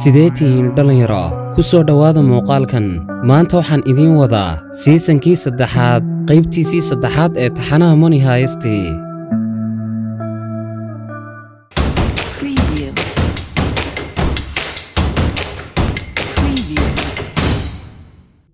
sidee tihiin dhallinyaro ku soo dhowaada muuqaalkan maanta waxaan idiin wadaa siisankii saddexaad qaybtiisii saddexaad ee taxanaha monihaysti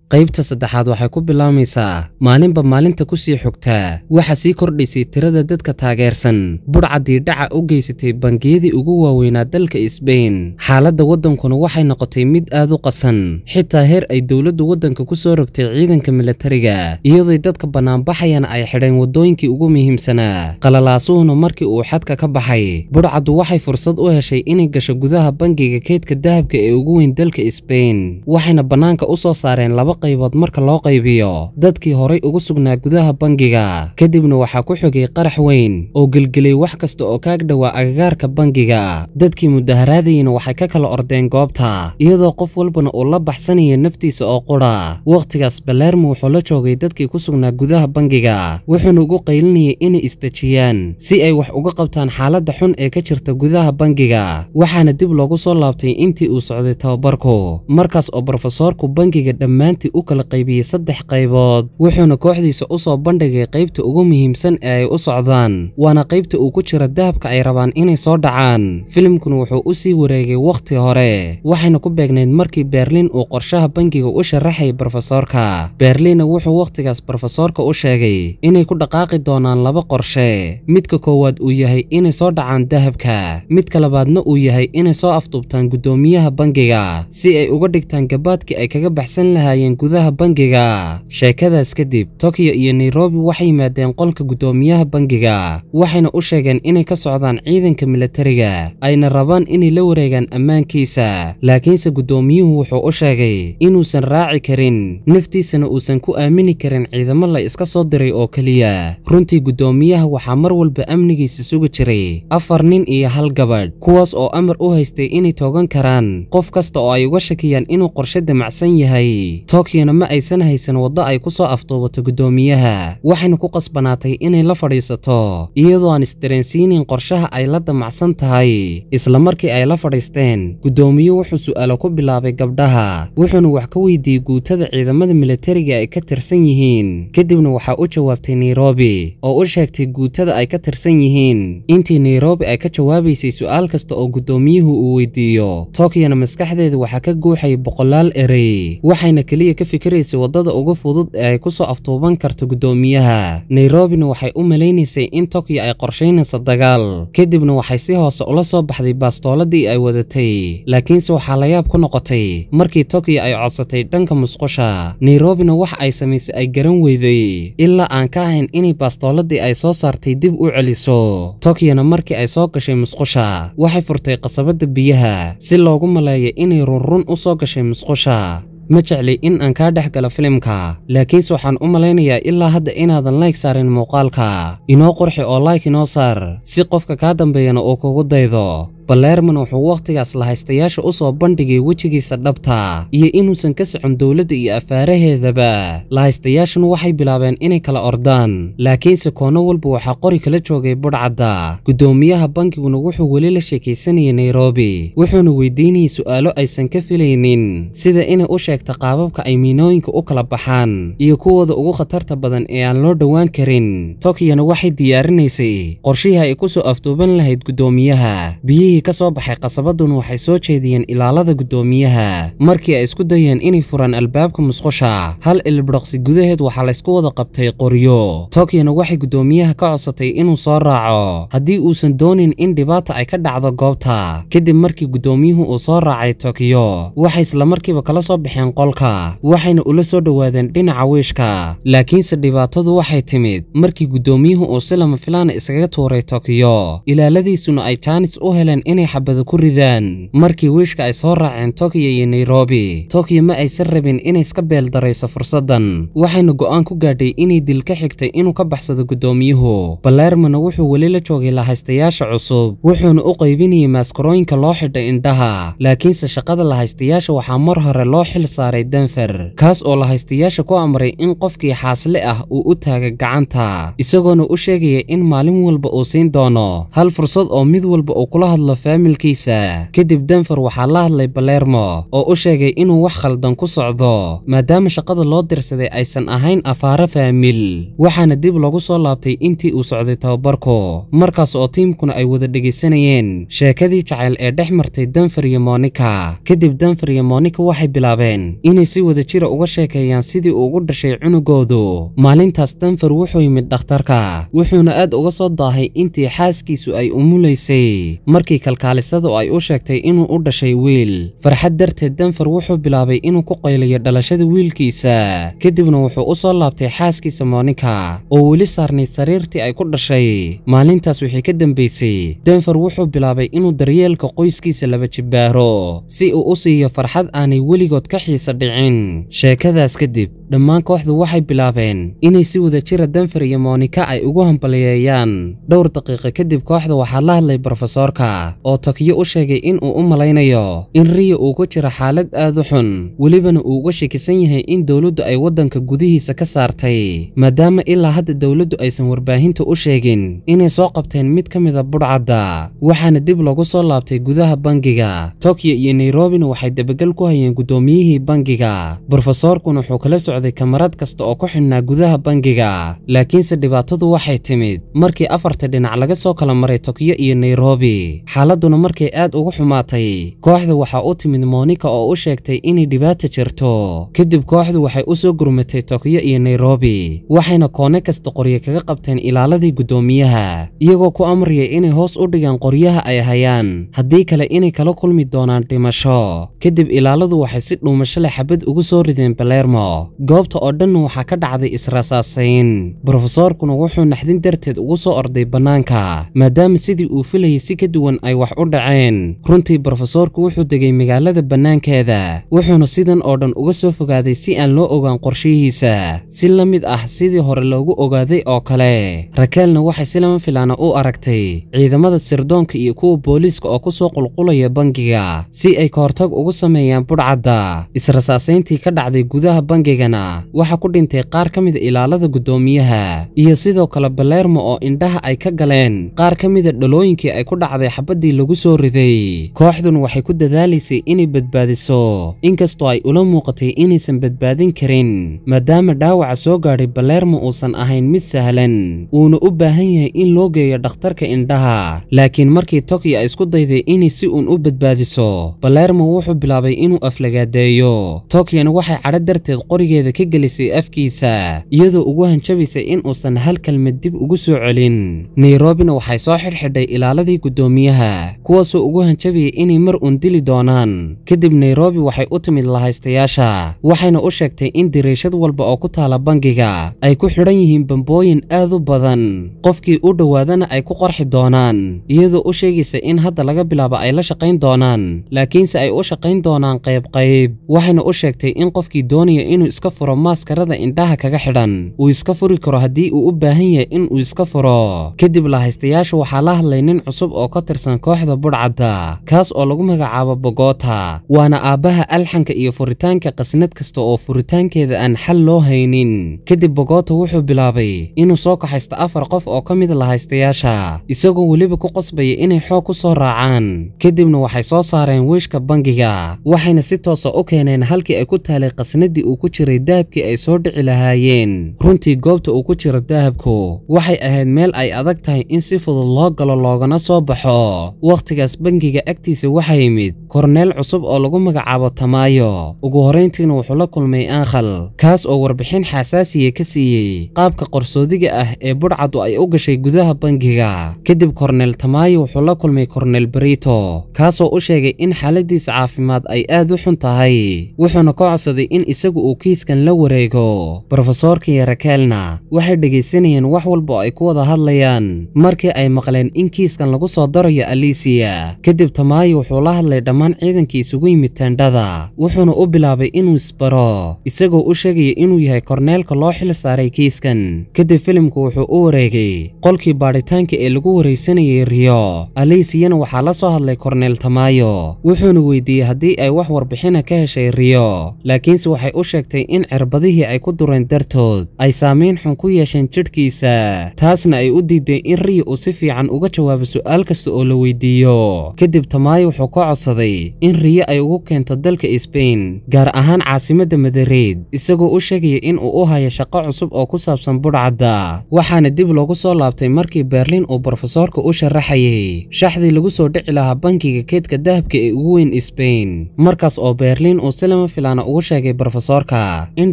qaybta saddexaad waxay ku bilaabmaysaa maalinba maalinta ku sii xogtaa waxaa sii kordhaysay tirada dadka taageersan budhcaddii dhaca u geysatay bangiyadii ugu waaweynaa dalka isbein xaaladda waddankuna waxay noqotay mid aad u qasan xitaa heer ay dowladdu waddanka ku soo rogtay ciidanka milatariga iyadoo dadka bannaanbaxayana ay xidheen waddooyinkii ugu muhiimsanaa qalalaasuhuna markii uu xadka ka baxay budhcaddu waxay fursad u heshay inay gasho gudaha bangiga keydka dahabka ee ugu weyn dalka isbein waxayna bannaanka u soo saareen laba qaybood marka loo qaybiyo dadkii horay ugu sugnaa gudaha bangiga kadibna waxaa ku xigay qarax weyn oo gelgelay wax kasta oo kaag dhowaa agagaarka bangiga dadkii mudaharaadayna waxay ka kala ordeen goobta iyadoo qof walbana uu la baxsanaya naftiisa oo qudha wakhtigaas balermo wuxuu la joogay dadkii ku sugnaa gudaha bangiga wuxuuna ugu qaylinayay inay isdejiyaan si ay wax uga qabtaan xaaladda xun ee ka jirta gudaha bangiga waxaana dib loogu soo laabtay intii uu socday tababarku markaas oo brofesoorku bangiga dhammaantii kooxdii u kala qaybiyey saddex qaybood wuxuuna kooxdiisa u soo bandhigay qaybta ugu muhiimsan ee ay u socdaan waana qaybta uu ku jira dahabka ay rabaan inay soo dhacaan filimkuna wuxuu u sii wareegay wakhti hore waxayna ku beegnayd markii berliin uu qorshaha bangiga u sharaxay brofesoorka berliinna wuxuu wakhtigaas brofesoorka u sheegay inay ku dhaqaaqi doonaan laba qorshe midka koowaad uu yahay inay soo dhacaan dahabka midka labaadna uu yahay inay soo afduubtaan guddoomiyaha bangiga si ay uga dhigtaan gabaadkii ay kaga baxsan lahaayeen gudaha bangiga sheekadaas kadib tokiyo iyo nairobi waxay yimaadeen qolka guddoomiyaha bangiga waxayna u sheegeen inay ka socdaan ciidanka milatariga ayna rabaan inay la wareegaan ammaankiisa laakiinse guddoomiyuhu wuxuu u sheegay inuusan raaci karin naftiisana uusan ku aamini karin ciidamo la iska soo diray oo keliya runtii guddoomiyaha waxaa mar walba amnigiisa sugi jiray afar nin iyo hal gabadh kuwaas oo amar u haystay inay toogan karaan qof kasta oo ay uga shakiyaan inuu qorshe damacsan yahay dhulkiina ma aysan haysan waddo ay ku soo aftoobato guddoomiyaha waxayna ku qasbanaatay inay la fadhiisato iyadoo aan isdareensiinin qorshaha ay la damacsan tahay isla markii ay la fadhiisteen guddoomiye wuxuu su'aalo ku bilaabay gabdhaha wuxuuna wax ka weydiiyey guutada ciidamada milatariga ay ka tirsan yihiin kadibna waxaa u jawaabtay nairobi oo u sheegtay guutada ay ka tirsan yihiin intii nairobi ay ka jawaabaysay su'aal kasta oo guddoomiyuhu uu weydiiyo tokiyona maskaxdeeda waxaa ka guuxay boqolaal erey waxayna keliya ka fikiraysa waddada ugu fudud ee ay ku soo aftuuban karto guddoomiyaha nairobina waxay u malaynaysay in tokiyo ay qorshaynayso dagaal kadibna waxay si hoose ula soo baxday baastooladii ay wadatay laakiinse waxaa layaab ku noqotay markii tokiyo ay codsatay dhanka musqusha nairobina wax ay samaysay ay garan weyday ilaa aan ka ahayn inay baastooladii ay soo saartay dib u celiso tokiyona markii ay soo gashay musqusha waxay furtay qasabadda biyaha si loogu maleeya inay runrun u soo gashay musqusha ma jecli in aan kaa dhex galo filimka laakiinse waxaan u malaynayaa ilaa hadda inaadan layg saarin muuqaalka inoo qurxi oo layk inoo saar si qofka kaa dambeeyana uu kugu daydo balerman wuxuu wakhtigaas lahaystayaasha u soo bandhigay wejigiisa dhabta iyo inuusan ka socon dowladda iyo afaaraheedaba lahaystayaashuna waxay bilaabeen inay kala ordaan laakiinse koono walba waxaa qori kala joogay budhcadda guddoomiyaha bankiguna wuxuu weli la sheekaysanayay nairobi wuxuuna weydiinayay su'aalo aysan ka filaynin sida inay u sheegta qaababka ay miinooyinka u kala baxaan iyo kuwooda ugu khatarta badan ee aan loo dhowaan karin tokiyona waxay diyaarinaysay qorshihii ay ku soo aftuuban lahayd guddoomiyaha biyihii dadkii ka soo baxay qasabadun waxay soo jeediyeen ilaalada guddoomiyaha markii ay isku dayeen inay furaan albaabka musqusha hal ilbidhaqsi gudaheed waxaa laysku wada qabtay qoryo tokyana waxay guddoomiyaha ka codsatay inuu soo raaco haddii uusan doonin in dhibaata ay ka dhacdo goobta kadib markii guddoomiyuhu uu soo raacay tokiyo waxay isla markiiba kala soo baxeen qolka waxayna ula soo dhowaadeen dhinaca wiishka laakiinse dhibaatadu waxay timid markii guddoomiyuhu uu si lama filaana ah iskaga tuuray tokiyo ilaaladiisuna ay jaanis u heleen inay xabada ku ridaan markii wiishka ay soo raaceen tokiyo iyo nairobi tokiyo ma aysan rabin inay iska beeldarayso fursaddan waxayna go'aan ku gaadhay inay dil ka xigtay inuu ka baxsado guddoomiyuhu balermona wuxuu weli la joogay lahaystayaasha cusub wuxuuna u qaybinayay maaskarooyinka loo xidhay indhaha laakiinse shaqada lahaystayaasha waxaa mar hore loo xil saaray denfer kaas oo lahaystayaasha ku amray in qofkii xaasle ah uu u taaga gacanta isagoona u sheegaya in maalin walba uu siin doono hal fursad oo mid walba uu kula hadlo hadlo faamilkiisa kadib denver waxaa la hadlay baleermo oo u sheegay inuu wax khaldan ku socdo maadaama shaqada loo dirsaday aysan ahayn afaare faamil waxaana dib lagu soo laabtay intii uu socday tababarku markaas oo tiimkuna ay wada dhegaysanayeen sheekadii jacayl ee dhex martay denver iyo monika kadib denver iyo monika waxay bilaabeen inay si wada jira ah uga sheekeeyaan sidii uu ugu dhashay cunugoodu maalintaas denver wuxuu yimid dhakhtarka wuxuuna aad uga soo daahay intii xaaskiisu ay umulaysay markii kadib kalkaalisada ay u sheegtay inuu u dhashay wiil farxad darteed denfer wuxuu bilaabay inuu ku qayliyo dhalashada wiilkiisa kadibna wuxuu u soo laabtay xaaskiisa moonika oo weli saarnayd sariirtii ay ku dhashay maalintaas wixii ka dambaysay denfer wuxuu bilaabay inuu daryeelka qoyskiisa laba jibaaro si uu u siiyo farxad aanay weligood ka xiisa dhicin sheekadaas kadib dhammaan kooxdu waxay bilaabeen inay si wada jira ah denfer iyo monika ay ugu hambalyeeyaan dhowr daqiiqo kadib kooxda waxaa la hadlay brofesoorka oo tokyo u sheegay in uu u malaynayo in riyo uu ku jiro xaalad aad u xun welibana uu uga shekisan yahay in dowladdu ay waddanka gudihiisa ka saartay maadaama ilaa hadda dowladdu aysan warbaahinta u sheegin inay soo qabteen mid ka mid a ah budhcadda waxaana dib lagu soo laabtay gudaha bangiga tokyo iyo nairobina waxay dabagal ku hayeen guddoomiyihii bangiga brofesoorkuna wuxuu kala socday socday kamarad kasta oo ku xidhnaa gudaha bangiga laakiinse dhibaatadu waxay timid markii afarta dhinac laga soo kala maray tokiyo iyo nairobi xaaladduna markay aad ugu xumaatay kooxda waxaa u timid monika oo u sheegtay inay dhibaata jirto kadib kooxdu waxay u soo gurmatay tokiyo iyo nairobi waxayna koone kasta qoryo kaga qabteen ilaaladii guddoomiyaha iyagoo ku amraya inay hoos u dhigaan qoryaha ay hayaan haddii kale inay kala kulmi doonaan dhimasho kadib ilaaladu waxay si dhuumasho leh xabad ugu soo rideen balermo goobta oo dhan waxaa ka dhacday israsaasayn brofesoorkuna wuxuu naxdin darteed ugu soo orday bannaanka maadaama sidii uu filayay si ka duwan ay wax u dhaceen runtii brofesoorku wuxuu degay magaalada bannaankeeda wuxuuna sidan oo dhan uga soo fogaaday si aan loo ogaan qorshihiisa si la mid ah sidii hore loogu ogaaday oo kale rakeelna waxay si lama filaana ah u aragtay ciidamada sirdoonka iyo kuwa booliiska oo ku soo qulqulaya bangiga si ay kahortag ugu sameeyaan budhcadda israsaasayntii ka dhacday gudaha bangigana Barcelona waxa ku dhintay qaar ka mid a ah ilaalada guddoomiyaha iyo sidoo kale Palermo oo indhaha ay ka galeen qaar ka mid a ah dhalooyinkii ay ku dhacday xabaddii lagu soo riday kooxduna waxay ku dadaalaysay inay badbaadiso inkastoo ay ula muuqatay inaysan badbaadin karin maadaama dhaawaca soo gaadhay baleermo uusan ahayn mid sahlan uuna u baahan yahay in loo geeyo dhakhtarka indhaha laakiin markii Tokyo ay isku dayday inay si uun u badbaadiso baleermo wuxuu bilaabay inuu aflagaadeeyo Tokyona waxay cadho darteed qorigeeda gacanteda ka gelisay afkiisa iyadoo ugu hanjabaysay in uusan hal kalmad dib ugu soo celin nairobina waxay soo xidhxidhay ilaaladii guddoomiyaha kuwaasoo ugu hanjabayay inay mar uun dili doonaan kadib nairobi waxay u timid lahaystayaasha waxayna u sheegtay in dariishad walba oo ku taala bangiga ay ku xidhan yihiin bambooyin aad u badan qofkii u dhowaadana ay ku qorxi doonaan iyadoo u sheegaysa in hadda laga bilaabo ay la shaqayn doonaan laakiinse ay u shaqayn doonaan qaybqayb waxayna u sheegtay in qofkii doonaya inuu iska furo maaskarada indhaha kaga xidhan uu iska furi karo haddii uu u baahan yahay in uu iska furo kadib lahaystayaasha waxaa la hadlay nin cusub oo ka tirsan kooxda budhcadda kaas oo lagu magacaabo bogota waana aabbaha alxanka iyo furitaanka qasnad kasta oo furitaankeeda aan xal loo haynin kadib bogota wuxuu bilaabay inuu soo kaxaysto afar qof oo ka mid lahaystayaasha ah isagoo weliba ku qasbaya inay xoog ku soo raacaan kadibna waxay soo saareen wiishka bangiga waxayna si toosa ah u keeneen halkii ay ku taalay qasnaddii uu ku jiray dahabkii ay soo dhici lahaayeen runtii goobta uu ku jiro dahabku waxay ahayd meel ay adag tahay in si fudud loo galo loogana soo baxo wakhtigaas bangiga agtiisa waxaa yimid korneel cusub oo lagu magacaabo tamaayo ugu horrayntiina wuxuu la kulmay aankhal kaas oo warbixin xasaasiya ka siiyey qaabka qorsoodiga ah ee budhcadu ay u gashay gudaha bangiga kadib korneel tamaayo wuxuu la kulmay korneel beriito kaasoo u sheegay in xaaladiisa caafimaad ay aad u xun tahay wuxuuna ka codsaday in isagu uu kiis wargeyskan la wareego brofesoorkiiyo rakeelna waxay dhegaysanayeen wax walba oo ay ku wada hadlayaan markii ay maqleen in kiiskan lagu soo darayo alisiya kadib tamaayo wuxuu la hadlay dhammaan ciidankii isugu yimid teendhada wuxuuna u bilaabay inuu isbaro isagoo u sheegaya inuu yahay korneelka loo xil saaray kiiskan kadib filimku wuxuu u wareegay qolkii baadhitaanka ee lagu waraysanayay riyo aliisiyana waxaa la soo hadlay korneel tamaayo wuxuuna weydiiyey haddii ay wax warbixina ka heshay riyo laakiinse waxay u sheegtay in cirbadihii ay ku dureen dartood ay saamayn xun ku yeesheen jidhkiisa taasna ay u diideen in riya uu si fiican uga jawaabo su'aal kasta oo la weydiiyo kadib tamaayo wuxuu ka codsaday in riye ay ugu keento dalka sbain gaar ahaan caasimadda madareed isagoo u sheegaya in uu u haya shaqo cusub oo ku saabsan budhcadda waxaana dib loogu soo laabtay markii berlin uu brofesoorka u sharaxayay shaxdii lagu soo dhici lahaa bankiga keedka dahabka ee ugu weyn sbain markaas oo berlin uu si lama filaana ugu sheegay brofesoorka in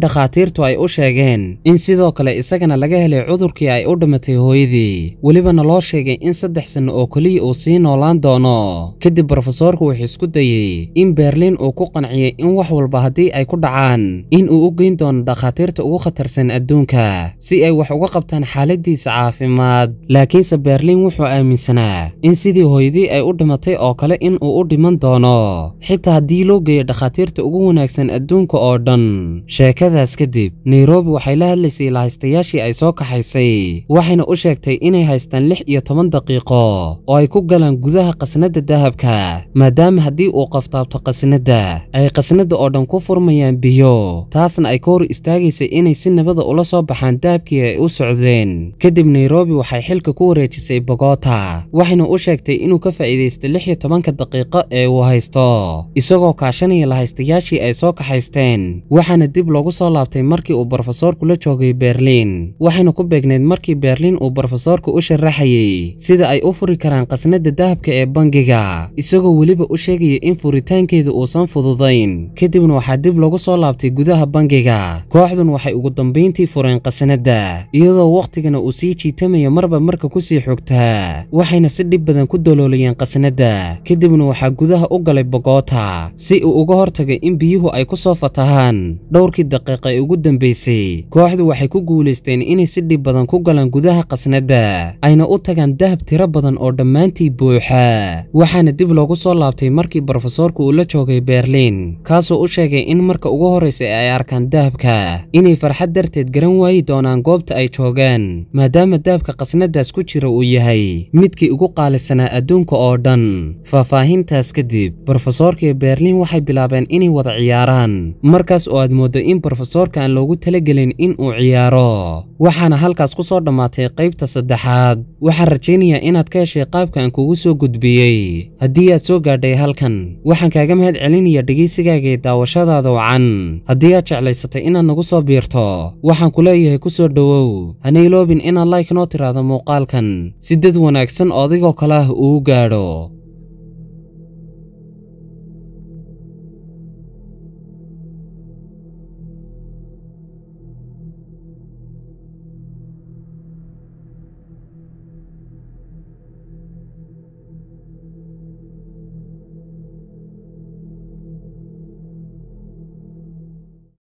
dhakhaatiirtu ay u sheegeen in sidoo kale isagana laga helay cudurkii ay u dhimatay hooyadii welibana loo sheegay in saddex sanno oo keliya uu sii noolaan doono kadib brofesoorku wuxuu isku dayey in berliin uu ku qanciyey in wax walba haddii ay ku dhacaan in uu u geyn doono dhakhaatiirta ugu khatarsan adduunka si ay wax uga qabtaan xaaladdiisa caafimaad laakiinse berliin wuxuu aaminsanaa in sidii hooyadii ay u dhimatay oo kale in uu u dhiman doono xitaa haddii loo geeyo dhakhaatiirta ugu wanaagsan adduunka oo dhan sheekadaas kadib nairobi waxay la hadlaysay lahaystayaashii ay soo kaxaysay waxayna u sheegtay inay haystaan lix iyo toban daqiiqo oo ay ku galaan gudaha qasnadda dahabka maadaama haddii uu qaftaabto qasnadda ay qasnadda oo dhan ku furmayaan biyo taasna ay ka hor istaagaysay inay si nabada ah ula soo baxaan dahabkii ay u socdeen kadib nairobi waxay xilka ku wareejisay bogota waxayna u sheegtay inuu ka faa'iidaystay lix iyo tobanka daqiiqo ee uu haysto isagoo kaashanaya lahaystayaashii ay soo kaxaysteen waxaana dib loogu soo laabtay markii uu brofesoorku la joogay berliin waxaynu ku beegnayd markii berliin uu brofesoorku u sharaxayey sida ay u furi karaan qasnadda dahabka ee bangiga isagoo weliba u sheegaya in furitaankeeda uusan fududayn kadibna waxaa dib lagu soo laabtay gudaha bangiga kooxdun waxay ugu dambayntii fureen qasnadda iyadoo wakhtigana uu sii jiitamaya marba marka ku sii xogtaa waxayna si dhib badan ku dalooliyeen qasnadda kadibna waxaa gudaha u galay bogoota si uu uga hortagay in biyuhu ay ku soo fatahaan dhowrkii daqiiqa ugu dambeysay kooxdu waxay ku guulaysteen inay si dhib badan ku galaan gudaha qasnadda ayna u tagaan dahab tiro badan oo dhammaantii buuxa waxaana dib loogu soo laabtay markii brofesoorku uu la joogay berliin kaasoo u sheegay in marka ugu horraysay ay arkaan dahabka inay farxad darteed garan waayi doonaan goobta ay joogaan maadaama dahabka qasnaddaas ku jira uu yahay midkii ugu qaalisanaa adduunka oo dhan faahfaahintaas kadib brofesoorkii berliin waxay bilaabeen inay wada ciyaaraan markaas oo aad mooddo in in aan loogu talagelin in uu ciyaaro waxaana halkaas ku soo dhammaatay qaybta saddexaad waxaan rajaynayaa inaad ka heshay qaabka aan kugu soo gudbiyey haddii aad soo gaadhay halkan waxaan kaaga mahad celinayaa dhegaysigaaga ee daawashadaada wacan haddii aad jeclaysatay inaad nagu soo biirto waxaan ku leeyahay ku soo dhowow hanay loobin inaad layk noo tiraahdo muuqaalkan si dad wanaagsan oo adigoo kale ah uu gaadho